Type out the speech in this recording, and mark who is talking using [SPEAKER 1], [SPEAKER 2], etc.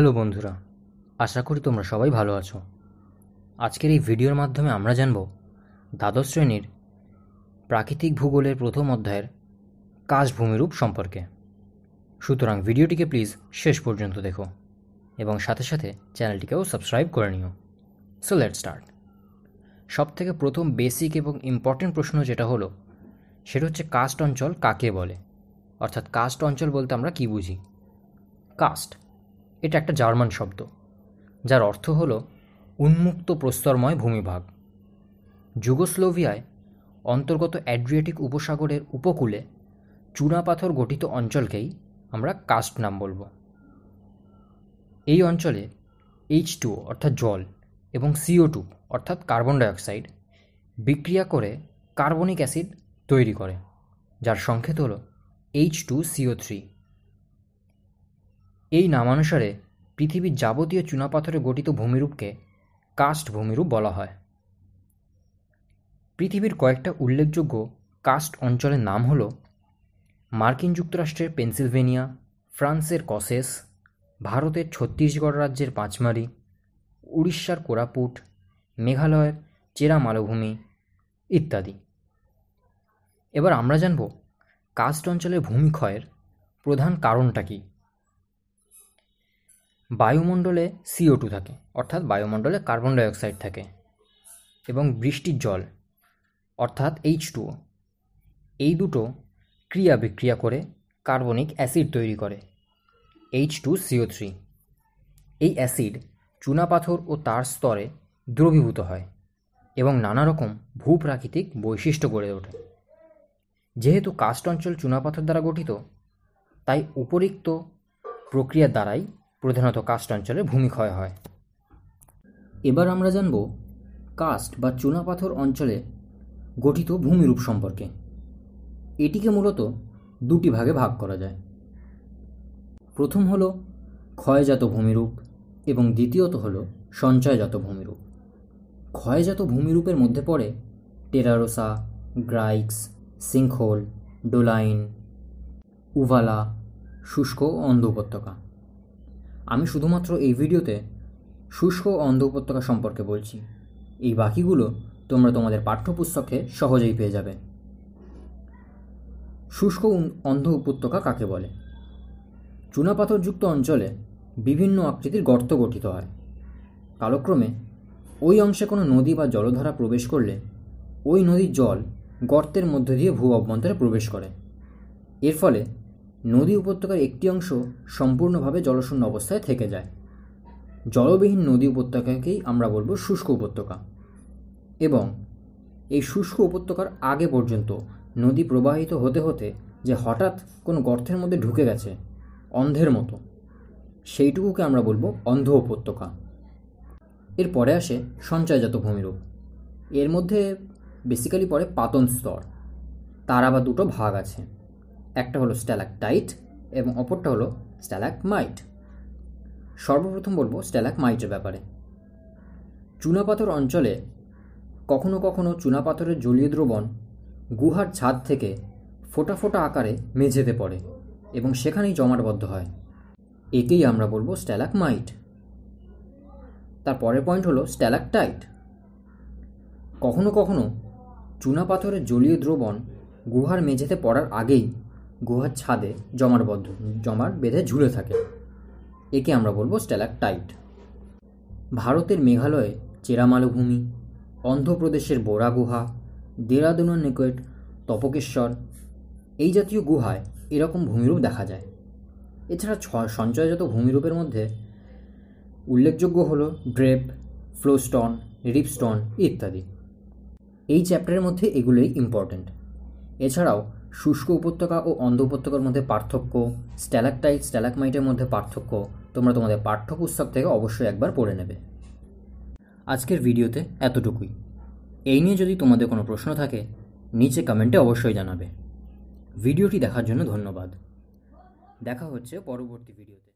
[SPEAKER 1] hello বন্ধুরা আশা করি তোমরা সবাই ভালো আছো আজকের এই ভিডিওর মাধ্যমে আমরা জানব দ্বাদশ শ্রেণীর প্রাকৃতিক ভূগোলের প্রথম অধ্যায়ের কাশভূমিরূপ সম্পর্কে সুতরাং ভিডিওটিকে প্লিজ শেষ পর্যন্ত দেখো এবং সাথে সাথে চ্যানেলটিকেও সাবস্ক্রাইব করে নিও সো লেট স্টার্ট সব থেকে প্রথম বেসিক এবং ইম্পর্টেন্ট প্রশ্ন যেটা হলো সেটা হচ্ছে কাস্ট অঞ্চল কাকে বলে অর্থাৎ কাস্ট অঞ্চল বলতে আমরা কি বুঝি কাস্ট এটা একটা জার্মান শব্দ যার অর্থ হল উন্মুক্ত প্রস্তরময় ভূমিভাগ যুগোস্লোভিয়ায় অন্তর্গত অ্যাড্রিয়াটিক উপসাগরের উপকূলে চুনাপাথর গঠিত অঞ্চলকেই আমরা কাস্ট নাম বলবো এই অঞ্চলে এইচ টু অর্থাৎ জল এবং সিও টু অর্থাৎ কার্বন ডাইঅক্সাইড বিক্রিয়া করে কার্বনিক অ্যাসিড তৈরি করে যার সংক্ষেপ হলো এইচ টু সিও থ্রি এই নামানুসারে পৃথিবীর যাবতীয় চুনাপাথরে গঠিত ভূমিরূপকে কাস্ট ভূমিরূপ বলা হয় পৃথিবীর কয়েকটা উল্লেখযোগ্য কাস্ট অঞ্চলের নাম হল মার্কিন যুক্তরাষ্ট্রের পেনসিলভেনিয়া ফ্রান্সের কসেস ভারতের ছত্তিশগড় রাজ্যের পাঁচমারি উড়িষ্যার কোরাপুট মেঘালয়ের চেরা মালভূমি ইত্যাদি এবার আমরা জানব কাস্ট অঞ্চলে ভূমিক্ষয়ের প্রধান কারণটা কী বায়ুমণ্ডলে সিও টু থাকে অর্থাৎ বায়ুমণ্ডলে কার্বন ডাইঅক্সাইড থাকে এবং বৃষ্টির জল অর্থাৎ এইচ টু এই দুটো ক্রিয়া বিক্রিয়া করে কার্বনিক অ্যাসিড তৈরি করে এইচ টু সিও থ্রি এই অ্যাসিড চুনাপাথর ও তার স্তরে দ্রবীভূত হয় এবং নানা রকম ভূপ্রাকৃতিক বৈশিষ্ট্য গড়ে ওঠে যেহেতু কাস্ট অঞ্চল চুনাপাথর দ্বারা গঠিত তাই উপরিক্ত প্রক্রিয়া দ্বারাই প্রধানত কাস্ট অঞ্চলে ভূমিক্ষয় হয় এবার আমরা জানব কাস্ট বা চুনাপাথর অঞ্চলে গঠিত ভূমিরূপ সম্পর্কে এটিকে মূলত দুটি ভাগে ভাগ করা যায় প্রথম হল ক্ষয়জাত ভূমিরূপ এবং দ্বিতীয়ত হল সঞ্চয়জাত ভূমিরূপ ক্ষয়জাত ভূমিরূপের মধ্যে পড়ে টেরারোসা গ্রাইক্স সিঙ্কহোল ডোলাইন উভালা শুষ্ক অন্ধ উপত্যকা আমি শুধুমাত্র এই ভিডিওতে শুষ্ক অন্ধ উপত্যকা সম্পর্কে বলছি এই বাকিগুলো তোমরা তোমাদের পাঠ্যপুস্তকে সহজেই পেয়ে যাবে শুষ্ক অন্ধ উপত্যকা কাকে বলে চুনাপাথরযুক্ত অঞ্চলে বিভিন্ন আকৃতির গর্ত গঠিত হয় কালক্রমে ওই অংশে কোনো নদী বা জলধারা প্রবেশ করলে ওই নদীর জল গর্তের মধ্যে দিয়ে ভূ অভ্যন্তরে প্রবেশ করে এর ফলে নদী উপত্যকার একটি অংশ সম্পূর্ণভাবে জলশূন্য অবস্থায় থেকে যায় জলবিহীন নদী উপত্যকাকেই আমরা বলবো শুষ্ক উপত্যকা এবং এই শুষ্ক উপত্যকার আগে পর্যন্ত নদী প্রবাহিত হতে হতে যে হঠাৎ কোনো গর্তের মধ্যে ঢুকে গেছে অন্ধের মতো সেইটুকুকে আমরা বলবো অন্ধ উপত্যকা এরপরে আসে সঞ্চয়জাত ভূমিরূপ এর মধ্যে বেসিক্যালি পড়ে পাতন স্তর তারা বা দুটো ভাগ আছে একটা হলো স্ট্যালাক টাইট এবং অপরটা হলো স্ট্যালাক মাইট সর্বপ্রথম বলবো স্ট্যালাক মাইটের ব্যাপারে চুনাপাথর অঞ্চলে কখনো কখনো চুনাপাথরের জলীয় দ্রবণ গুহার ছাদ থেকে ফোটা ফোটা আকারে মেঝেতে পড়ে এবং সেখানেই জমাটবদ্ধ হয় একেই আমরা বলবো স্ট্যালাক মাইট তার পরের পয়েন্ট হলো স্ট্যালাক টাইট কখনো কখনো চুনাপাথরের জলীয় দ্রবণ গুহার মেঝেতে পড়ার আগেই গুহার ছাদে জমারবদ্ধ জমার বেঁধে ঝুলে থাকে একে আমরা বলবো স্ট্যালাক টাইট ভারতের মেঘালয়ে চেরামালভূমি অন্ধ্রপ্রদেশের বোরা গুহা দেরাদুন নিকট তপকেশ্বর এই জাতীয় গুহায় এরকম ভূমিরূপ দেখা যায় এছাড়া সঞ্চয়জাত ভূমিরূপের মধ্যে উল্লেখযোগ্য হলো ড্রেপ ফ্লোস্টন রিপস্টন ইত্যাদি এই চ্যাপ্টারের মধ্যে এগুলোই ইম্পর্ট্যান্ট এছাড়াও শুষ্ক উপত্যকা ও অন্ধ উপত্যকার মধ্যে পার্থক্য স্ট্যালাকটাইট স্ট্যালাকমাইটের মধ্যে পার্থক্য তোমরা তোমাদের পাঠ্যপুস্তক থেকে অবশ্যই একবার পড়ে নেবে আজকের ভিডিওতে এতটুকুই এই নিয়ে যদি তোমাদের কোনো প্রশ্ন থাকে নিচে কমেন্টে অবশ্যই জানাবে ভিডিওটি দেখার জন্য ধন্যবাদ দেখা হচ্ছে পরবর্তী ভিডিওতে